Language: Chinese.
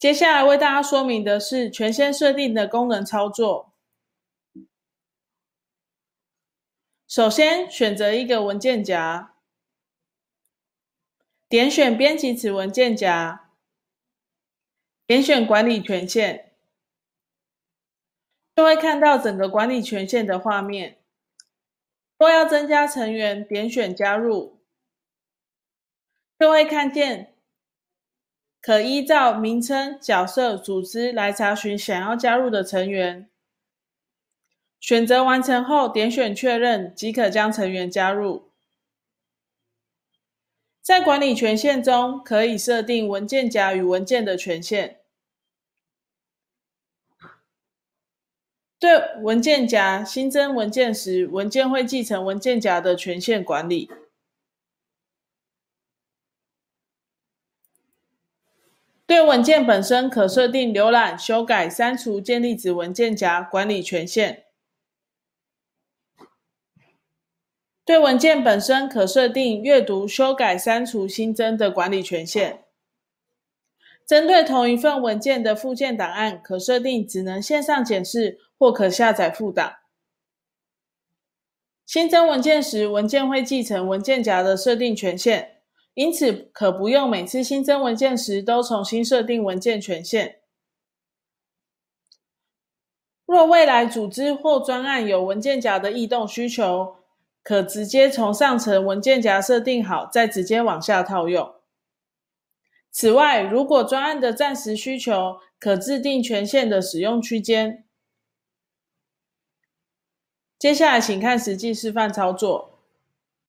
接下来为大家说明的是权限设定的功能操作。首先选择一个文件夹，点选编辑此文件夹，点选管理权限，就会看到整个管理权限的画面。若要增加成员，点选加入，就会看见。可依照名称、角色、组织来查询想要加入的成员。选择完成后，点选确认即可将成员加入。在管理权限中，可以设定文件夹与文件的权限。对文件夹新增文件时，文件会继承文件夹的权限管理。对文件本身可设定浏览、修改、删除、建立子文件夹管理权限；对文件本身可设定阅读、修改、删除、新增的管理权限。针对同一份文件的附件档案，可设定只能线上检视或可下载附档。新增文件时，文件会继承文件夹的设定权限。因此，可不用每次新增文件时都重新设定文件权限。若未来组织或专案有文件夹的异动需求，可直接从上层文件夹设定好，再直接往下套用。此外，如果专案的暂时需求，可制定权限的使用区间。接下来，请看实际示范操作。